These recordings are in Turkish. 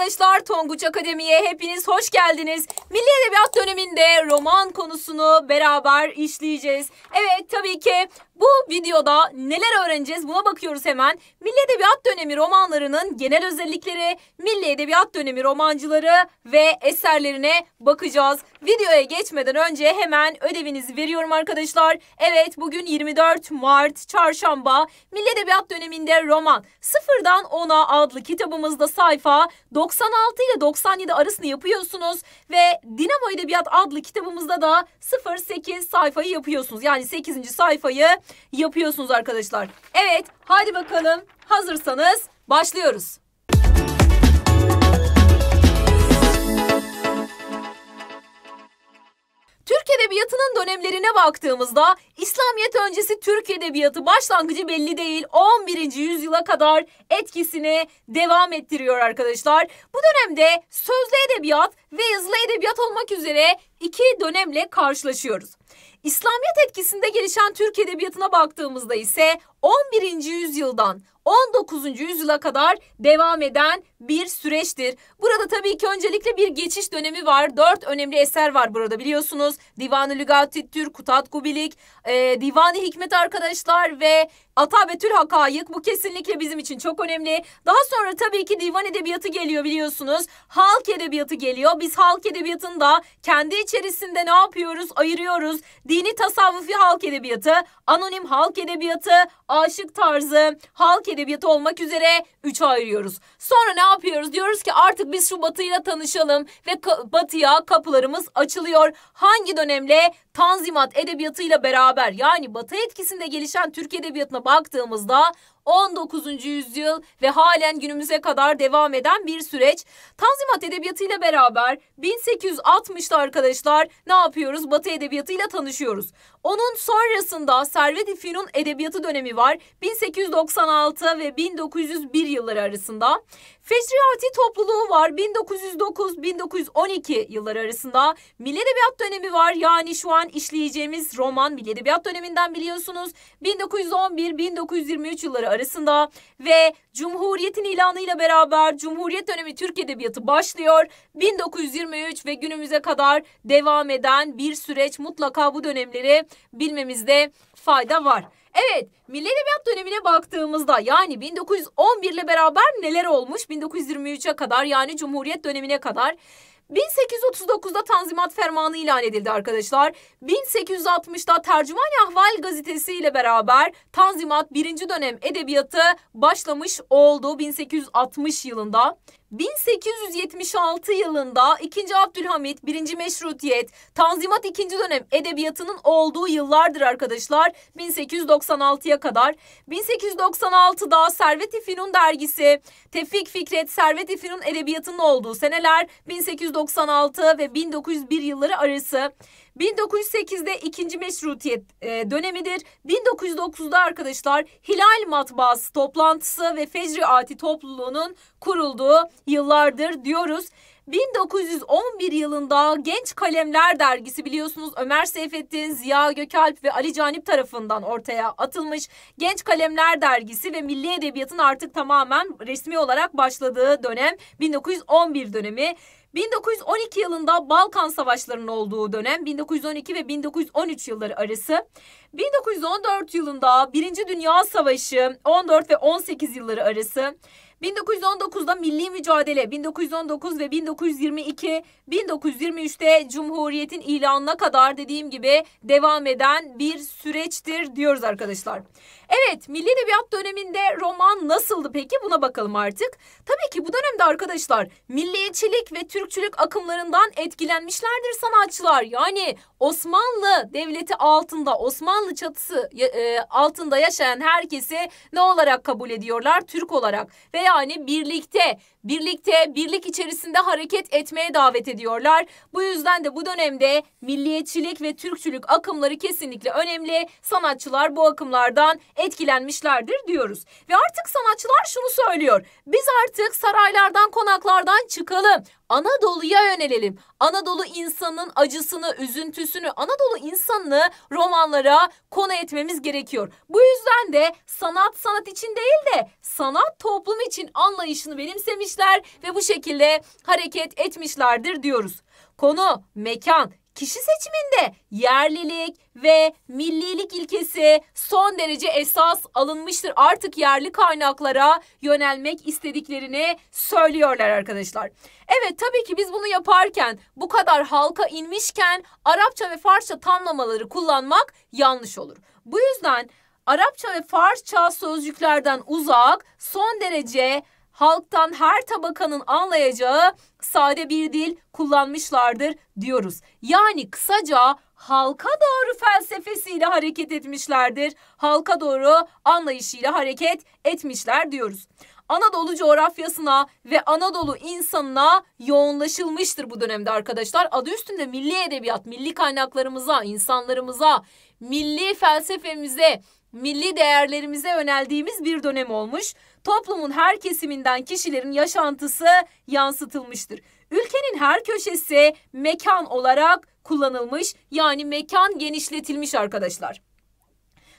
arkadaşlar Tonguç Akademi'ye hepiniz hoş geldiniz. Milli Edebiyat döneminde roman konusunu beraber işleyeceğiz. Evet tabii ki bu videoda neler öğreneceğiz buna bakıyoruz hemen. Milli Edebiyat dönemi romanlarının genel özellikleri, Milli Edebiyat dönemi romancıları ve eserlerine bakacağız. Videoya geçmeden önce hemen ödevinizi veriyorum arkadaşlar. Evet bugün 24 Mart çarşamba Milli Edebiyat döneminde roman 0'dan 10'a adlı kitabımızda sayfa 90 96 ile 97 arasını yapıyorsunuz ve Dinamo Edebiyat adlı kitabımızda da 08 sayfayı yapıyorsunuz. Yani 8. sayfayı yapıyorsunuz arkadaşlar. Evet hadi bakalım hazırsanız başlıyoruz. Türk Edebiyatı'nın dönemlerine baktığımızda İslamiyet öncesi Türk Edebiyatı başlangıcı belli değil 11. yüzyıla kadar etkisini devam ettiriyor arkadaşlar. Bu dönemde sözlü edebiyat ve yazılı edebiyat olmak üzere iki dönemle karşılaşıyoruz. İslamiyet etkisinde gelişen Türk edebiyatına baktığımızda ise 11. yüzyıldan 19. yüzyıla kadar devam eden bir süreçtir. Burada tabii ki öncelikle bir geçiş dönemi var. Dört önemli eser var burada biliyorsunuz. Divan-ı Lügati Türk, Kutat Kubilik, e, Divan-ı Hikmet arkadaşlar ve Atabetül Hakayık. Bu kesinlikle bizim için çok önemli. Daha sonra tabii ki divan edebiyatı geliyor biliyorsunuz. Halk edebiyatı geliyor. Biz halk edebiyatında kendi içerisinde ne yapıyoruz? Ayırıyoruz. Dini tasavvufi halk edebiyatı, anonim halk edebiyatı, aşık tarzı, halk edebiyatı olmak üzere üç ayırıyoruz. Sonra ne yapıyoruz? Diyoruz ki artık biz şu batıyla tanışalım ve ka batıya kapılarımız açılıyor. Hangi dönemle? Tanzimat edebiyatıyla beraber yani batı etkisinde gelişen Türk edebiyatına baktığımızda 19. yüzyıl ve halen günümüze kadar devam eden bir süreç. Tanzimat edebiyatıyla beraber 1860'da arkadaşlar ne yapıyoruz? Batı edebiyatıyla tanışıyoruz. Onun sonrasında Servet-i Fünun edebiyatı dönemi var. 1896 ve 1901 yılları arasında. Feşriyati topluluğu var. 1909-1912 yılları arasında Milli Edebiyat dönemi var. Yani şu an işleyeceğimiz roman Milli Edebiyat döneminden biliyorsunuz. 1911-1923 yılları arasında ve Cumhuriyet'in ilanıyla beraber Cumhuriyet dönemi Türk Edebiyatı başlıyor. 1923 ve günümüze kadar devam eden bir süreç mutlaka bu dönemleri bilmemizde fayda var. Evet, Milli Edebiyat dönemine baktığımızda yani 1911 ile beraber neler olmuş? 1923'e kadar yani Cumhuriyet dönemine kadar 1839'da Tanzimat Fermanı ilan edildi arkadaşlar. 1860'da Tercüman Ahval gazetesi ile beraber Tanzimat birinci dönem edebiyatı başlamış oldu 1860 yılında. 1876 yılında 2. Abdülhamit 1. Meşrutiyet, Tanzimat 2. dönem edebiyatının olduğu yıllardır arkadaşlar. 1896'ya kadar. 1896'da Servet-i Fünun dergisi, Tevfik Fikret Servet-i Fünun edebiyatının olduğu seneler 1896 ve 1901 yılları arası. 1908'de ikinci meşrutiyet e, dönemidir. 1909'da arkadaşlar Hilal Matbaası toplantısı ve Fecri Ati topluluğunun kurulduğu yıllardır diyoruz. 1911 yılında Genç Kalemler dergisi biliyorsunuz Ömer Seyfettin, Ziya Gökalp ve Ali Canip tarafından ortaya atılmış. Genç Kalemler dergisi ve milli edebiyatın artık tamamen resmi olarak başladığı dönem 1911 dönemi. 1912 yılında Balkan Savaşları'nın olduğu dönem 1912 ve 1913 yılları arası. 1914 yılında Birinci Dünya Savaşı 14 ve 18 yılları arası. 1919'da milli mücadele, 1919 ve 1922, 1923'te Cumhuriyet'in ilanına kadar dediğim gibi devam eden bir süreçtir diyoruz arkadaşlar. Evet, Milli Edebiyat döneminde roman nasıldı peki? Buna bakalım artık. Tabii ki bu dönemde arkadaşlar milliyetçilik ve Türkçülük akımlarından etkilenmişlerdir sanatçılar. Yani Osmanlı devleti altında, Osmanlı çatısı e, altında yaşayan herkesi ne olarak kabul ediyorlar? Türk olarak ve yani birlikte birlikte, birlik içerisinde hareket etmeye davet ediyorlar. Bu yüzden de bu dönemde milliyetçilik ve Türkçülük akımları kesinlikle önemli. Sanatçılar bu akımlardan etkilenmişlerdir diyoruz. Ve artık sanatçılar şunu söylüyor. Biz artık saraylardan, konaklardan çıkalım. Anadolu'ya yönelelim. Anadolu insanının acısını, üzüntüsünü, Anadolu insanını romanlara konu etmemiz gerekiyor. Bu yüzden de sanat sanat için değil de sanat toplum için anlayışını benimsemişler ve bu şekilde hareket etmişlerdir diyoruz. Konu, mekan, Kişi seçiminde yerlilik ve millilik ilkesi son derece esas alınmıştır. Artık yerli kaynaklara yönelmek istediklerini söylüyorlar arkadaşlar. Evet tabii ki biz bunu yaparken bu kadar halka inmişken Arapça ve Farsça tamlamaları kullanmak yanlış olur. Bu yüzden Arapça ve Farsça sözcüklerden uzak son derece halktan her tabakanın anlayacağı sade bir dil kullanmışlardır diyoruz. Yani kısaca halka doğru felsefesiyle hareket etmişlerdir. Halka doğru anlayışıyla hareket etmişler diyoruz. Anadolu coğrafyasına ve Anadolu insanına yoğunlaşılmıştır bu dönemde arkadaşlar. Adı üstünde milli edebiyat, milli kaynaklarımıza, insanlarımıza, milli felsefemize, milli değerlerimize yöneldiğimiz bir dönem olmuş toplumun her kesiminden kişilerin yaşantısı yansıtılmıştır. Ülkenin her köşesi mekan olarak kullanılmış yani mekan genişletilmiş arkadaşlar.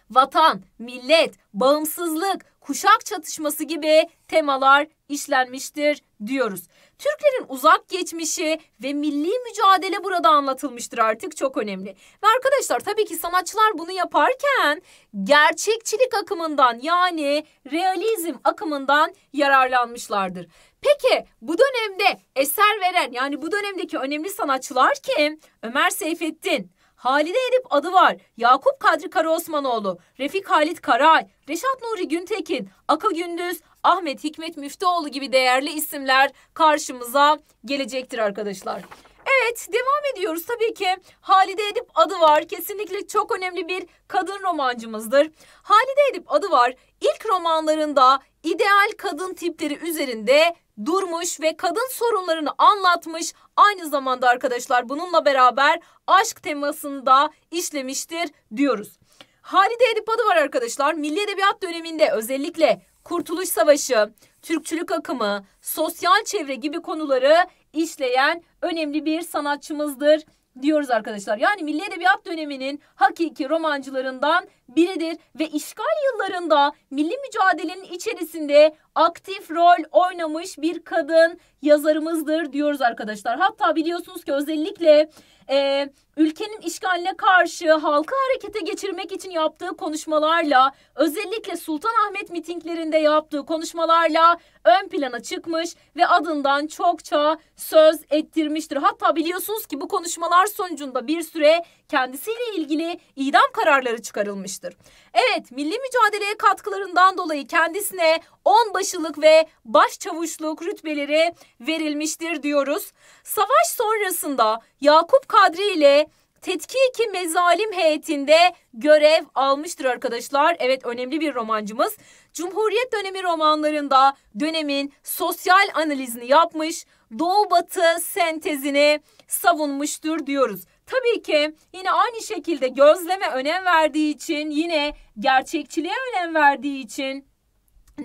Vatan, millet, bağımsızlık, kuşak çatışması gibi temalar işlenmiştir diyoruz. Türklerin uzak geçmişi ve milli mücadele burada anlatılmıştır artık çok önemli. Ve arkadaşlar tabii ki sanatçılar bunu yaparken gerçekçilik akımından yani realizm akımından yararlanmışlardır. Peki bu dönemde eser veren yani bu dönemdeki önemli sanatçılar kim? Ömer Seyfettin, Halide Edip adı var. Yakup Kadri Karaosmanoğlu, Refik Halit Karay, Reşat Nuri Güntekin, Akı Gündüz, Ahmet Hikmet Müftüoğlu gibi değerli isimler karşımıza gelecektir arkadaşlar. Evet devam ediyoruz tabii ki Halide Edip adı var kesinlikle çok önemli bir kadın romancımızdır. Halide Edip adı var ilk romanlarında ideal kadın tipleri üzerinde durmuş ve kadın sorunlarını anlatmış. Aynı zamanda arkadaşlar bununla beraber aşk temasında işlemiştir diyoruz. Halide Edip adı var arkadaşlar. Milli Edebiyat döneminde özellikle Kurtuluş Savaşı, Türkçülük akımı, sosyal çevre gibi konuları işleyen önemli bir sanatçımızdır diyoruz arkadaşlar. Yani Milli Edebiyat döneminin hakiki romancılarından biridir ve işgal yıllarında milli mücadelenin içerisinde aktif rol oynamış bir kadın yazarımızdır diyoruz arkadaşlar. Hatta biliyorsunuz ki özellikle e, ülkenin işgaline karşı halkı harekete geçirmek için yaptığı konuşmalarla özellikle Sultanahmet mitinglerinde yaptığı konuşmalarla ön plana çıkmış ve adından çokça söz ettirmiştir. Hatta biliyorsunuz ki bu konuşmalar sonucunda bir süre kendisiyle ilgili idam kararları çıkarılmıştır yapmıştır. Evet milli mücadeleye katkılarından dolayı kendisine onbaşılık ve başçavuşluk rütbeleri verilmiştir diyoruz. Savaş sonrasında Yakup Kadri ile Tetkiki Mezalim heyetinde görev almıştır arkadaşlar. Evet önemli bir romancımız. Cumhuriyet dönemi romanlarında dönemin sosyal analizini yapmış, Doğu Batı sentezini savunmuştur diyoruz. Tabii ki yine aynı şekilde gözleme önem verdiği için yine gerçekçiliğe önem verdiği için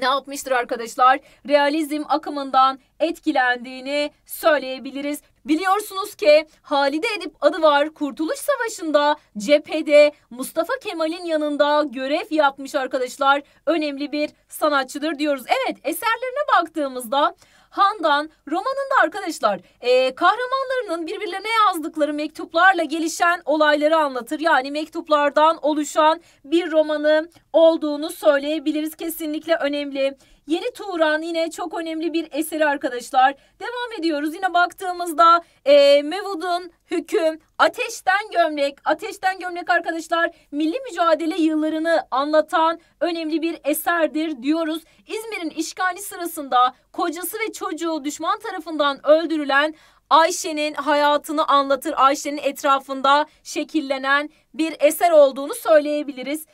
ne yapmıştır arkadaşlar? Realizm akımından etkilendiğini söyleyebiliriz. Biliyorsunuz ki Halide Edip adı var Kurtuluş Savaşı'nda cephede Mustafa Kemal'in yanında görev yapmış arkadaşlar. Önemli bir sanatçıdır diyoruz. Evet eserlerine baktığımızda Handan romanında arkadaşlar e, kahramanlarının birbirlerine yazdıkları mektuplarla gelişen olayları anlatır. Yani mektuplardan oluşan bir romanı olduğunu söyleyebiliriz. Kesinlikle önemli. Yeni Turan yine çok önemli bir eseri arkadaşlar. Devam ediyoruz yine baktığımızda e, Mevud'un hüküm, ateşten gömlek, ateşten gömlek arkadaşlar milli mücadele yıllarını anlatan önemli bir eserdir diyoruz. İzmir'in işgali sırasında kocası ve çocuğu düşman tarafından öldürülen Ayşe'nin hayatını anlatır. Ayşe'nin etrafında şekillenen bir eser olduğunu söyleyebiliriz.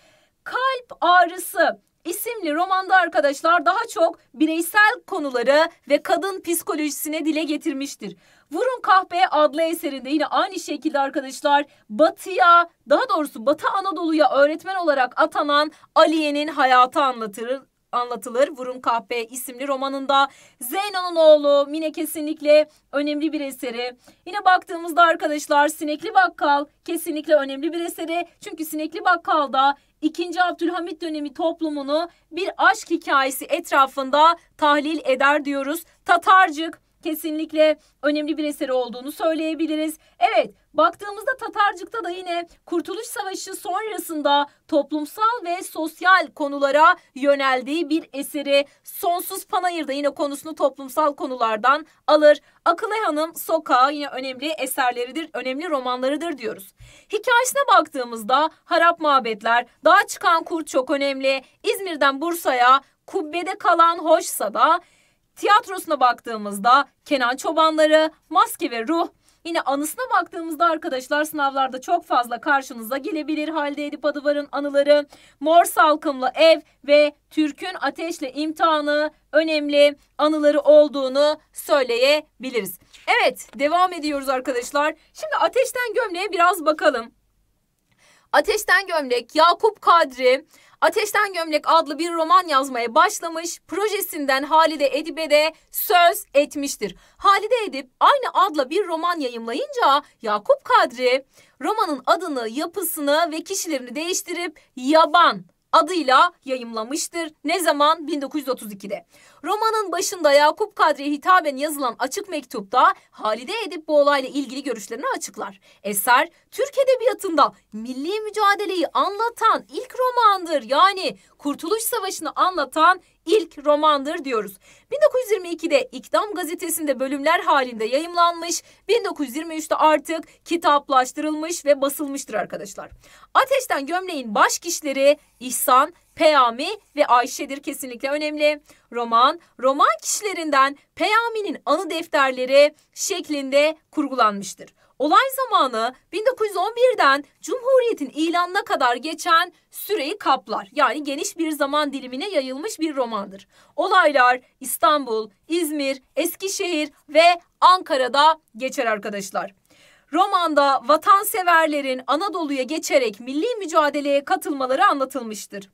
Kalp ağrısı isimli romanda arkadaşlar daha çok bireysel konuları ve kadın psikolojisine dile getirmiştir. Vurun Kahpe adlı eserinde yine aynı şekilde arkadaşlar batıya daha doğrusu Batı Anadolu'ya öğretmen olarak atanan Aliye'nin hayatı anlatır, anlatılır. Vurun Kahpe isimli romanında Zeyno'nun oğlu Mine kesinlikle önemli bir eseri. Yine baktığımızda arkadaşlar Sinekli Bakkal kesinlikle önemli bir eseri. Çünkü Sinekli Bakkal'da 2. Abdülhamit dönemi toplumunu bir aşk hikayesi etrafında tahlil eder diyoruz. Tatarcık kesinlikle önemli bir eseri olduğunu söyleyebiliriz. Evet Baktığımızda Tatarcık'ta da yine Kurtuluş Savaşı sonrasında toplumsal ve sosyal konulara yöneldiği bir eseri Sonsuz Panayır'da yine konusunu toplumsal konulardan alır. Akılay Hanım Sokağı yine önemli eserleridir, önemli romanlarıdır diyoruz. Hikayesine baktığımızda Harap Mabetler, Dağa Çıkan Kurt çok önemli, İzmir'den Bursa'ya, Kubbede Kalan Hoşsa da Tiyatrosuna baktığımızda Kenan Çobanları, Maske ve Ruh, Yine anısına baktığımızda arkadaşlar sınavlarda çok fazla karşınıza gelebilir. halde Edip Adıvar'ın anıları, Mor Salkımlı Ev ve Türk'ün Ateşle imtihanı önemli anıları olduğunu söyleyebiliriz. Evet devam ediyoruz arkadaşlar. Şimdi ateşten gömleğe biraz bakalım. Ateşten gömlek, Yakup Kadri, Ateşten Gömlek adlı bir roman yazmaya başlamış, projesinden Halide Edip'e de söz etmiştir. Halide Edip aynı adla bir roman yayımlayınca Yakup Kadri romanın adını, yapısını ve kişilerini değiştirip Yaban adıyla yayımlamıştır. Ne zaman? 1932'de. Romanın başında Yakup Kadri'ye hitaben yazılan açık mektupta Halide Edip bu olayla ilgili görüşlerini açıklar. Eser Türk edebiyatında milli mücadeleyi anlatan ilk romandır. Yani Kurtuluş Savaşı'nı anlatan ilk romandır diyoruz. 1922'de İkdam gazetesinde bölümler halinde yayımlanmış, 1923'te artık kitaplaştırılmış ve basılmıştır arkadaşlar. Ateşten Gömleğin baş kişileri İhsan, Peyami ve Ayşe'dir kesinlikle önemli. Roman, roman kişilerinden Peyami'nin anı defterleri şeklinde kurgulanmıştır. Olay zamanı 1911'den Cumhuriyet'in ilanına kadar geçen süreyi kaplar. Yani geniş bir zaman dilimine yayılmış bir romandır. Olaylar İstanbul, İzmir, Eskişehir ve Ankara'da geçer arkadaşlar. Romanda vatanseverlerin Anadolu'ya geçerek milli mücadeleye katılmaları anlatılmıştır.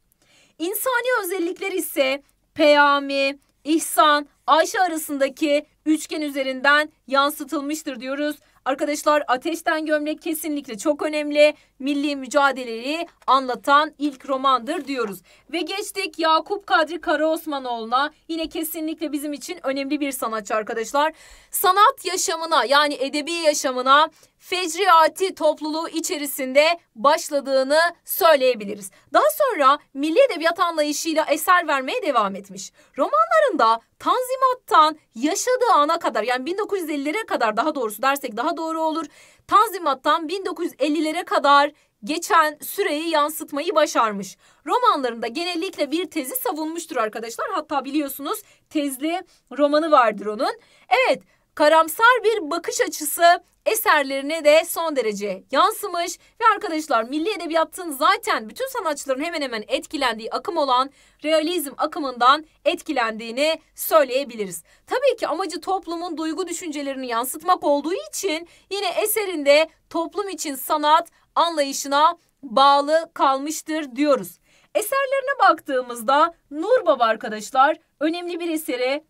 İnsani özellikler ise Peyami, İhsan, Ayşe arasındaki üçgen üzerinden yansıtılmıştır diyoruz Arkadaşlar Ateşten Gömlek kesinlikle çok önemli. Milli mücadeleyi anlatan ilk romandır diyoruz. Ve geçtik Yakup Kadri Karaosmanoğlu'na. Yine kesinlikle bizim için önemli bir sanatçı arkadaşlar. Sanat yaşamına yani edebi yaşamına fecriati topluluğu içerisinde başladığını söyleyebiliriz. Daha sonra milli edebiyat anlayışıyla eser vermeye devam etmiş. Romanlarında Tanzimat'tan yaşadığı ana kadar yani 1950'lere kadar daha doğrusu dersek daha doğru olur. Tanzimat'tan 1950'lere kadar geçen süreyi yansıtmayı başarmış. Romanlarında genellikle bir tezi savunmuştur arkadaşlar. Hatta biliyorsunuz tezli romanı vardır onun. Evet, karamsar bir bakış açısı eserlerine de son derece yansımış ve arkadaşlar milli edebiyatın zaten bütün sanatçıların hemen hemen etkilendiği akım olan realizm akımından etkilendiğini söyleyebiliriz. Tabii ki amacı toplumun duygu düşüncelerini yansıtmak olduğu için yine eserinde toplum için sanat anlayışına bağlı kalmıştır diyoruz. Eserlerine baktığımızda Nur Baba arkadaşlar önemli bir eseri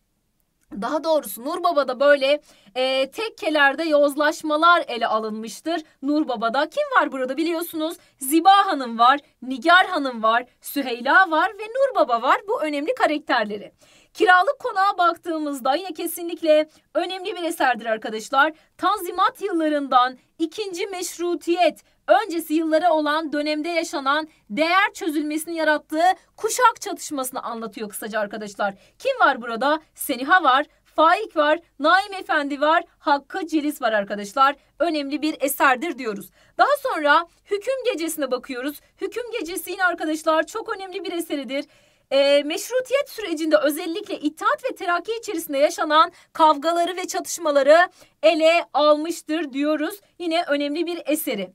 daha doğrusu Nur Baba'da böyle e, tekkelerde yozlaşmalar ele alınmıştır. Nur Baba'da kim var burada biliyorsunuz? Ziba Hanım var, Nigar Hanım var, Süheyla var ve Nur Baba var bu önemli karakterleri. Kiralık konağa baktığımızda yine kesinlikle önemli bir eserdir arkadaşlar. Tanzimat yıllarından ikinci meşrutiyet öncesi yıllara olan dönemde yaşanan değer çözülmesini yarattığı kuşak çatışmasını anlatıyor kısaca arkadaşlar. Kim var burada? Seniha var, Faik var, Naim Efendi var, Hakkı Celis var arkadaşlar. Önemli bir eserdir diyoruz. Daha sonra Hüküm Gecesi'ne bakıyoruz. Hüküm Gecesi yine arkadaşlar çok önemli bir eseridir e, meşrutiyet sürecinde özellikle İttihat ve Terakki içerisinde yaşanan kavgaları ve çatışmaları ele almıştır diyoruz. Yine önemli bir eseri.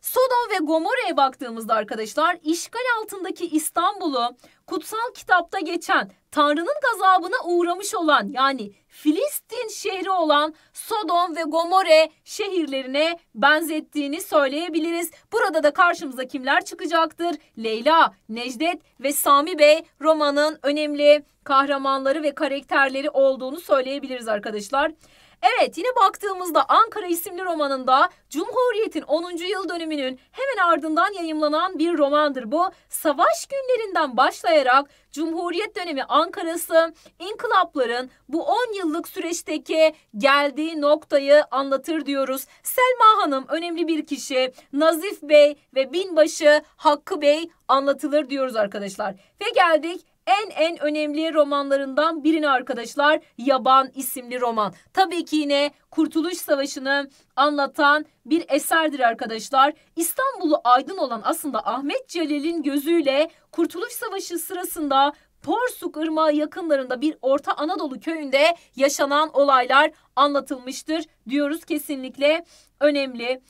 Sodom ve Gomorra'ya baktığımızda arkadaşlar işgal altındaki İstanbul'u kutsal kitapta geçen Tanrı'nın gazabına uğramış olan yani Filistin şehri olan Sodom ve Gomorre şehirlerine benzettiğini söyleyebiliriz. Burada da karşımıza kimler çıkacaktır? Leyla, Necdet ve Sami Bey romanın önemli kahramanları ve karakterleri olduğunu söyleyebiliriz arkadaşlar. Evet yine baktığımızda Ankara isimli romanında Cumhuriyet'in 10. yıl dönümünün hemen ardından yayımlanan bir romandır bu. Savaş günlerinden başlayarak Cumhuriyet dönemi Ankara'sı inkılapların bu 10 yıllık süreçteki geldiği noktayı anlatır diyoruz. Selma Hanım önemli bir kişi, Nazif Bey ve binbaşı Hakkı Bey anlatılır diyoruz arkadaşlar. Ve geldik en en önemli romanlarından birini arkadaşlar Yaban isimli roman. Tabii ki yine Kurtuluş Savaşı'nı anlatan bir eserdir arkadaşlar. İstanbul'u aydın olan aslında Ahmet Celal'in gözüyle Kurtuluş Savaşı sırasında Porsuk Irmağı yakınlarında bir Orta Anadolu köyünde yaşanan olaylar anlatılmıştır diyoruz kesinlikle önemli.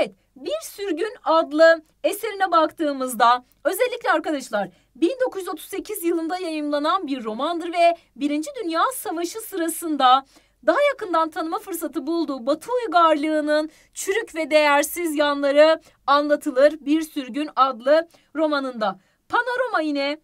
Evet bir Sürgün adlı eserine baktığımızda özellikle arkadaşlar 1938 yılında yayımlanan bir romandır ve Birinci Dünya Savaşı sırasında daha yakından tanıma fırsatı bulduğu Batı uygarlığının çürük ve değersiz yanları anlatılır Bir Sürgün adlı romanında. Panorama yine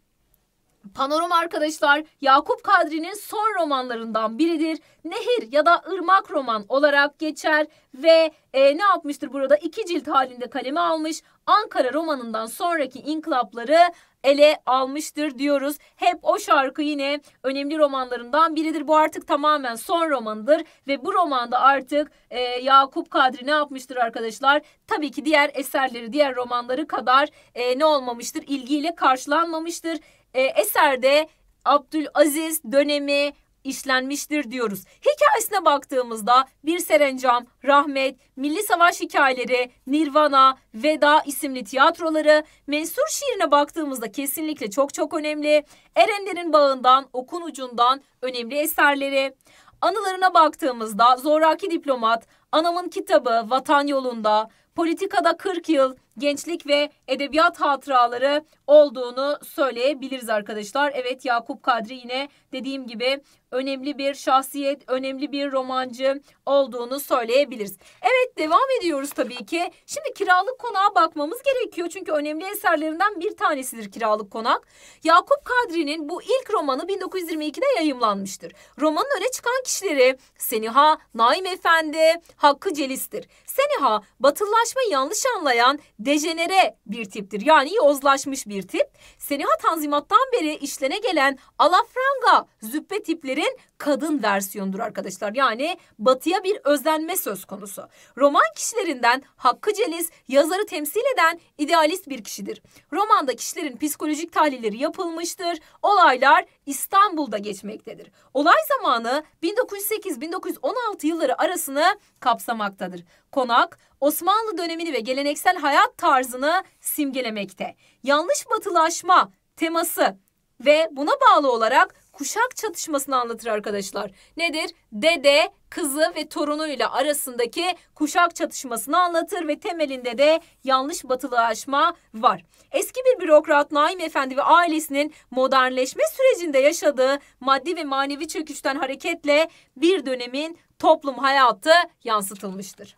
Panorum arkadaşlar Yakup Kadri'nin son romanlarından biridir. Nehir ya da Irmak roman olarak geçer ve e, ne yapmıştır burada? iki cilt halinde kaleme almış. Ankara romanından sonraki inkılapları ele almıştır diyoruz. Hep o şarkı yine önemli romanlarından biridir. Bu artık tamamen son romanıdır ve bu romanda artık e, Yakup Kadri ne yapmıştır arkadaşlar? Tabii ki diğer eserleri, diğer romanları kadar e, ne olmamıştır? İlgiyle karşılanmamıştır e, eserde Abdülaziz dönemi işlenmiştir diyoruz. Hikayesine baktığımızda Bir Serencam, Rahmet, Milli Savaş Hikayeleri, Nirvana, Veda isimli tiyatroları, Mensur şiirine baktığımızda kesinlikle çok çok önemli. Erenlerin Bağından, Okun Ucundan önemli eserleri. Anılarına baktığımızda Zoraki Diplomat, Anamın Kitabı, Vatan Yolunda, Politikada 40 Yıl, gençlik ve edebiyat hatıraları olduğunu söyleyebiliriz arkadaşlar. Evet Yakup Kadri yine dediğim gibi önemli bir şahsiyet, önemli bir romancı olduğunu söyleyebiliriz. Evet devam ediyoruz tabii ki. Şimdi kiralık konağa bakmamız gerekiyor. Çünkü önemli eserlerinden bir tanesidir kiralık konak. Yakup Kadri'nin bu ilk romanı 1922'de yayımlanmıştır. Romanın öne çıkan kişileri Seniha, Naim Efendi, Hakkı Celis'tir. Seniha batılılaşma yanlış anlayan dejenere bir tiptir. Yani yozlaşmış bir tip. Seniha Tanzimat'tan beri işlene gelen alafranga züppe tiplerin kadın versiyonudur arkadaşlar. Yani batıya bir özenme söz konusu. Roman kişilerinden Hakkı Celis yazarı temsil eden idealist bir kişidir. Romanda kişilerin psikolojik tahlilleri yapılmıştır. Olaylar İstanbul'da geçmektedir. Olay zamanı 1908-1916 yılları arasını kapsamaktadır. Konak Osmanlı dönemini ve geleneksel hayat tarzını simgelemekte. Yanlış batılaşma teması ve buna bağlı olarak kuşak çatışmasını anlatır arkadaşlar. Nedir? Dede, kızı ve torunuyla arasındaki kuşak çatışmasını anlatır ve temelinde de yanlış batılaşma var. Eski bir bürokrat Naim Efendi ve ailesinin modernleşme sürecinde yaşadığı maddi ve manevi çöküşten hareketle bir dönemin toplum hayatı yansıtılmıştır.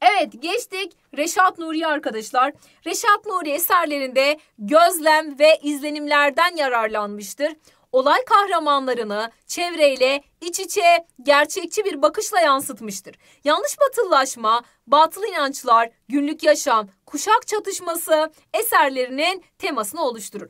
Evet geçtik Reşat Nuri arkadaşlar. Reşat Nuri eserlerinde gözlem ve izlenimlerden yararlanmıştır. Olay kahramanlarını çevreyle iç içe gerçekçi bir bakışla yansıtmıştır. Yanlış batılılaşma, batıl inançlar, günlük yaşam, kuşak çatışması eserlerinin temasını oluşturur.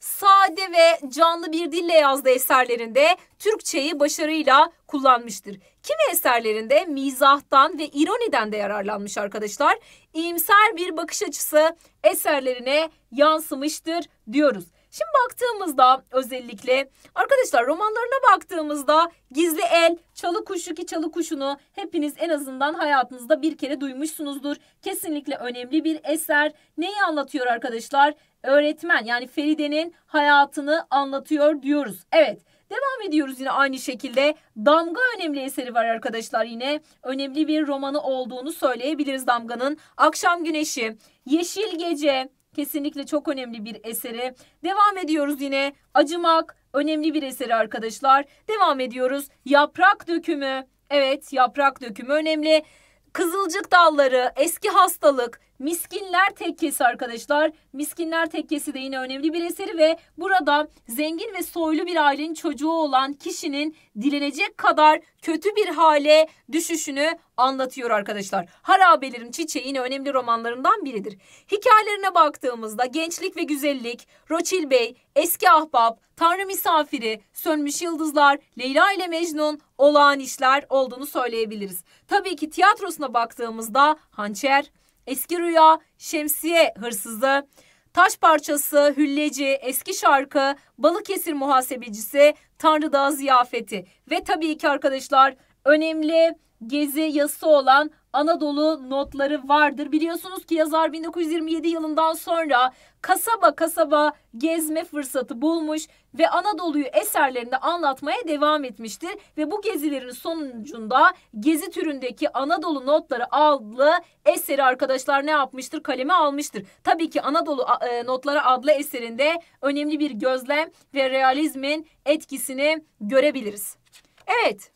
Sade ve canlı bir dille yazdığı eserlerinde Türkçeyi başarıyla kullanmıştır. Kimi eserlerinde mizahtan ve ironiden de yararlanmış arkadaşlar. İyimser bir bakış açısı eserlerine yansımıştır diyoruz. Şimdi baktığımızda özellikle arkadaşlar romanlarına baktığımızda Gizli El, Çalı Kuşu ki Çalı Kuşu'nu hepiniz en azından hayatınızda bir kere duymuşsunuzdur. Kesinlikle önemli bir eser. Neyi anlatıyor arkadaşlar? Öğretmen yani Feride'nin hayatını anlatıyor diyoruz. Evet Devam ediyoruz yine aynı şekilde. Damga önemli eseri var arkadaşlar yine. Önemli bir romanı olduğunu söyleyebiliriz Damga'nın. Akşam Güneşi, Yeşil Gece kesinlikle çok önemli bir eseri. Devam ediyoruz yine. Acımak önemli bir eseri arkadaşlar. Devam ediyoruz. Yaprak Dökümü Evet yaprak dökümü önemli. Kızılcık dalları, eski hastalık, Miskinler Tekkesi arkadaşlar. Miskinler Tekkesi de yine önemli bir eseri ve burada zengin ve soylu bir ailenin çocuğu olan kişinin dilenecek kadar kötü bir hale düşüşünü anlatıyor arkadaşlar. Harabelerin Çiçeği'nin önemli romanlarından biridir. Hikayelerine baktığımızda Gençlik ve Güzellik, Roçil Bey, Eski Ahbap, Tanrı Misafiri, Sönmüş Yıldızlar, Leyla ile Mecnun olağan işler olduğunu söyleyebiliriz. Tabii ki tiyatrosuna baktığımızda Hançer, Eski Rüya, Şemsiye Hırsızı, Taş Parçası, Hülleci, Eski Şarkı, Balıkesir Muhasebecisi, Tanrı Dağı Ziyafeti ve tabii ki arkadaşlar önemli gezi yası olan Anadolu notları vardır. Biliyorsunuz ki yazar 1927 yılından sonra kasaba kasaba gezme fırsatı bulmuş ve Anadolu'yu eserlerinde anlatmaya devam etmiştir. Ve bu gezilerin sonucunda gezi türündeki Anadolu notları adlı eseri arkadaşlar ne yapmıştır? Kaleme almıştır. Tabii ki Anadolu e, notları adlı eserinde önemli bir gözlem ve realizmin etkisini görebiliriz. Evet.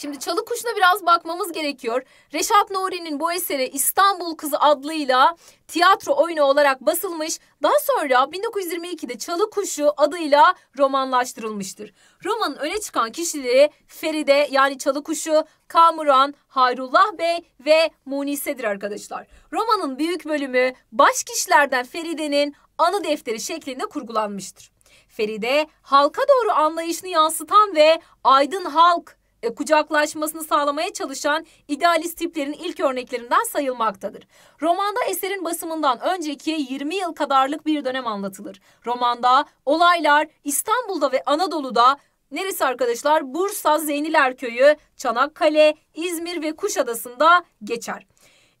Şimdi Çalı Kuş'una biraz bakmamız gerekiyor. Reşat Nuri'nin bu eseri İstanbul Kızı adlıyla tiyatro oyunu olarak basılmış. Daha sonra 1922'de Çalı Kuşu adıyla romanlaştırılmıştır. Romanın öne çıkan kişileri Feride yani Çalı Kuşu, Kamuran, Hayrullah Bey ve Munise'dir arkadaşlar. Romanın büyük bölümü baş kişilerden Feride'nin anı defteri şeklinde kurgulanmıştır. Feride halka doğru anlayışını yansıtan ve aydın halk e, kucaklaşmasını sağlamaya çalışan idealist tiplerin ilk örneklerinden sayılmaktadır. Romanda eserin basımından önceki 20 yıl kadarlık bir dönem anlatılır. Romanda olaylar İstanbul'da ve Anadolu'da Neresi arkadaşlar? Bursa, Zeyniler Köyü, Çanakkale, İzmir ve Kuşadası'nda geçer.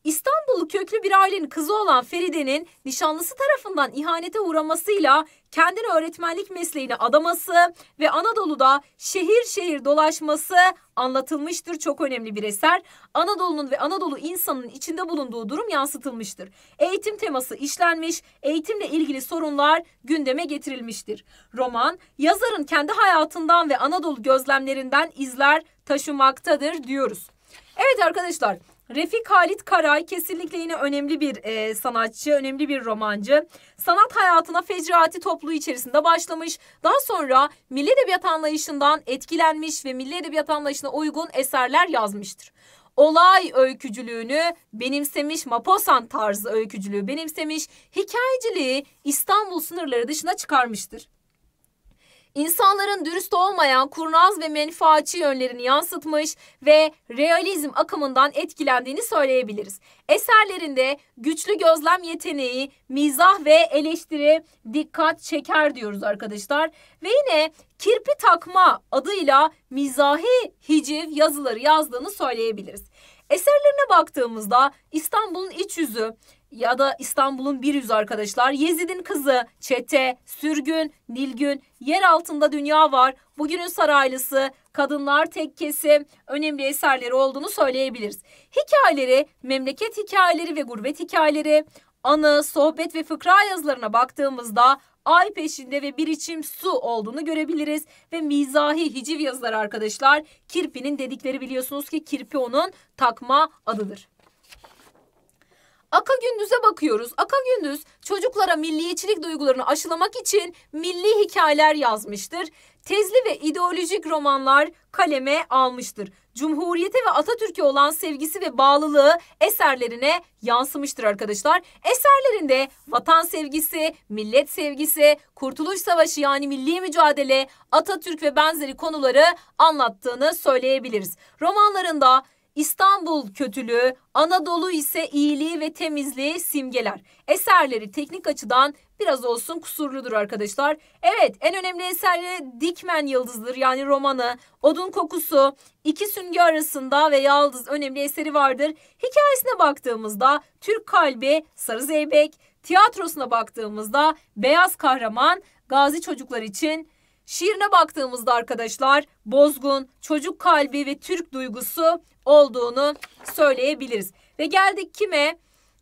İstanbullu köklü bir ailenin kızı olan Feride'nin nişanlısı tarafından ihanete uğramasıyla kendini öğretmenlik mesleğine adaması ve Anadolu'da şehir şehir dolaşması anlatılmıştır. Çok önemli bir eser. Anadolu'nun ve Anadolu insanının içinde bulunduğu durum yansıtılmıştır. Eğitim teması işlenmiş, eğitimle ilgili sorunlar gündeme getirilmiştir. Roman, yazarın kendi hayatından ve Anadolu gözlemlerinden izler taşımaktadır diyoruz. Evet arkadaşlar Refik Halit Karay kesinlikle yine önemli bir e, sanatçı, önemli bir romancı. Sanat hayatına fecraati topluğu içerisinde başlamış. Daha sonra milli edebiyat anlayışından etkilenmiş ve milli edebiyat anlayışına uygun eserler yazmıştır olay öykücülüğünü benimsemiş, Maposan tarzı öykücülüğü benimsemiş, hikayeciliği İstanbul sınırları dışına çıkarmıştır. İnsanların dürüst olmayan kurnaz ve menfaatçi yönlerini yansıtmış ve realizm akımından etkilendiğini söyleyebiliriz. Eserlerinde güçlü gözlem yeteneği, mizah ve eleştiri dikkat çeker diyoruz arkadaşlar. Ve yine kirpi takma adıyla mizahi hiciv yazıları yazdığını söyleyebiliriz. Eserlerine baktığımızda İstanbul'un iç yüzü, ya da İstanbul'un bir yüz arkadaşlar. Yezid'in kızı, çete, sürgün, nilgün, yer altında dünya var. Bugünün saraylısı, kadınlar tek kesim önemli eserleri olduğunu söyleyebiliriz. Hikayeleri, memleket hikayeleri ve gurbet hikayeleri, anı, sohbet ve fıkra yazılarına baktığımızda ay peşinde ve bir içim su olduğunu görebiliriz. Ve mizahi hiciv yazıları arkadaşlar kirpinin dedikleri biliyorsunuz ki kirpi onun takma adıdır. Aka Gündüz'e bakıyoruz. Aka Gündüz çocuklara milliyetçilik duygularını aşılamak için milli hikayeler yazmıştır. Tezli ve ideolojik romanlar kaleme almıştır. Cumhuriyete ve Atatürk'e olan sevgisi ve bağlılığı eserlerine yansımıştır arkadaşlar. Eserlerinde vatan sevgisi, millet sevgisi, kurtuluş savaşı yani milli mücadele, Atatürk ve benzeri konuları anlattığını söyleyebiliriz. Romanlarında İstanbul kötülüğü, Anadolu ise iyiliği ve temizliği simgeler. Eserleri teknik açıdan biraz olsun kusurludur arkadaşlar. Evet en önemli eserleri Dikmen Yıldız'dır yani romanı, Odun Kokusu, İki Süngü Arasında ve Yaldız önemli eseri vardır. Hikayesine baktığımızda Türk Kalbi, Sarı Zeybek, tiyatrosuna baktığımızda Beyaz Kahraman, Gazi Çocuklar için Şiirine baktığımızda arkadaşlar bozgun, çocuk kalbi ve Türk duygusu olduğunu söyleyebiliriz. Ve geldik kime?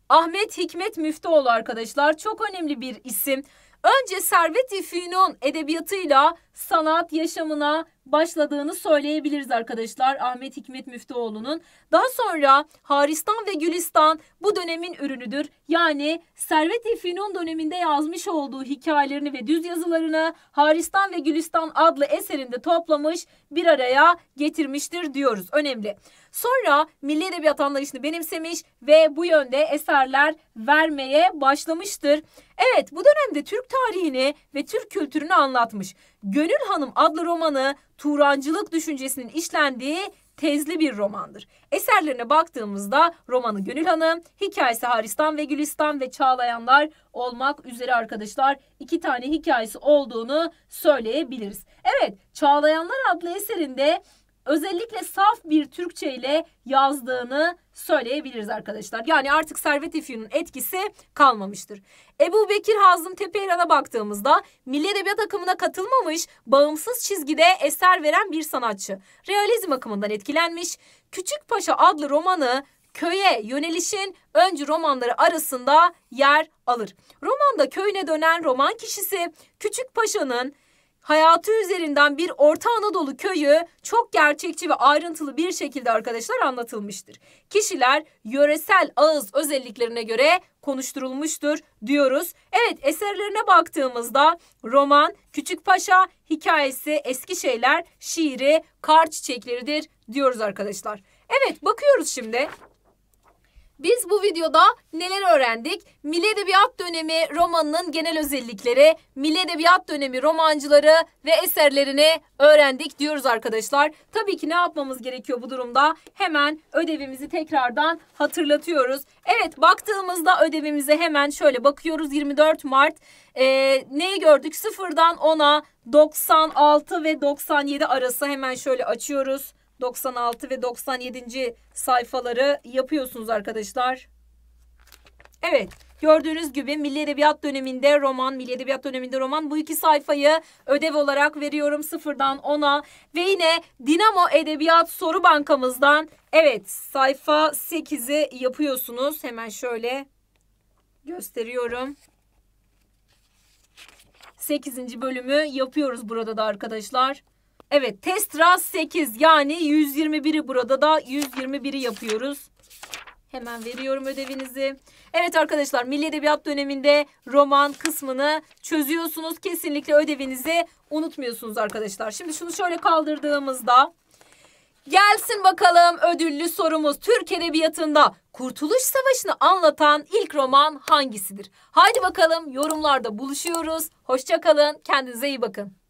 Ahmet Hikmet Müftüoğlu arkadaşlar çok önemli bir isim. Önce Servet-i Fünun edebiyatıyla sanat yaşamına başladığını söyleyebiliriz arkadaşlar Ahmet Hikmet Müftüoğlu'nun. Daha sonra Haristan ve Gülistan bu dönemin ürünüdür. Yani Servet-i Fünun döneminde yazmış olduğu hikayelerini ve düz yazılarını Haristan ve Gülistan adlı eserinde toplamış bir araya getirmiştir diyoruz. Önemli. Sonra milli edebiyat anlayışını benimsemiş ve bu yönde eserler vermeye başlamıştır. Evet bu dönemde Türk tarihini ve Türk kültürünü anlatmış. Gönül Hanım adlı romanı Turancılık düşüncesinin işlendiği tezli bir romandır. Eserlerine baktığımızda romanı Gönül Hanım, hikayesi Haristan ve Gülistan ve Çağlayanlar olmak üzere arkadaşlar iki tane hikayesi olduğunu söyleyebiliriz. Evet Çağlayanlar adlı eserinde özellikle saf bir Türkçe ile yazdığını söyleyebiliriz arkadaşlar. Yani artık Servet İfyun'un etkisi kalmamıştır. Ebu Bekir Hazım Tepeyran'a baktığımızda milli edebiyat akımına katılmamış, bağımsız çizgide eser veren bir sanatçı. Realizm akımından etkilenmiş, Küçük Paşa adlı romanı köye yönelişin öncü romanları arasında yer alır. Romanda köyüne dönen roman kişisi Küçük Paşa'nın hayatı üzerinden bir Orta Anadolu köyü çok gerçekçi ve ayrıntılı bir şekilde arkadaşlar anlatılmıştır. Kişiler yöresel ağız özelliklerine göre konuşturulmuştur diyoruz. Evet eserlerine baktığımızda roman, Küçük Paşa, hikayesi, eski şeyler, şiiri, kar çiçekleridir diyoruz arkadaşlar. Evet bakıyoruz şimdi. Biz bu videoda neler öğrendik? Milli Edebiyat Dönemi romanının genel özellikleri, Milli Edebiyat Dönemi romancıları ve eserlerini öğrendik diyoruz arkadaşlar. Tabii ki ne yapmamız gerekiyor bu durumda? Hemen ödevimizi tekrardan hatırlatıyoruz. Evet baktığımızda ödevimize hemen şöyle bakıyoruz 24 Mart. Ee, neyi gördük? 0'dan 10'a 96 ve 97 arası hemen şöyle açıyoruz. 96 ve 97. sayfaları yapıyorsunuz arkadaşlar. Evet. Gördüğünüz gibi Milli Edebiyat döneminde roman, Milli Edebiyat döneminde roman bu iki sayfayı ödev olarak veriyorum sıfırdan ona ve yine Dinamo Edebiyat Soru Bankamızdan evet sayfa 8'i yapıyorsunuz. Hemen şöyle gösteriyorum. 8. bölümü yapıyoruz burada da arkadaşlar. Evet test raz 8 yani 121'i burada da 121'i yapıyoruz. Hemen veriyorum ödevinizi. Evet arkadaşlar Milli Edebiyat döneminde roman kısmını çözüyorsunuz. Kesinlikle ödevinizi unutmuyorsunuz arkadaşlar. Şimdi şunu şöyle kaldırdığımızda gelsin bakalım ödüllü sorumuz. Türk Edebiyatı'nda Kurtuluş Savaşı'nı anlatan ilk roman hangisidir? Haydi bakalım yorumlarda buluşuyoruz. Hoşçakalın kendinize iyi bakın.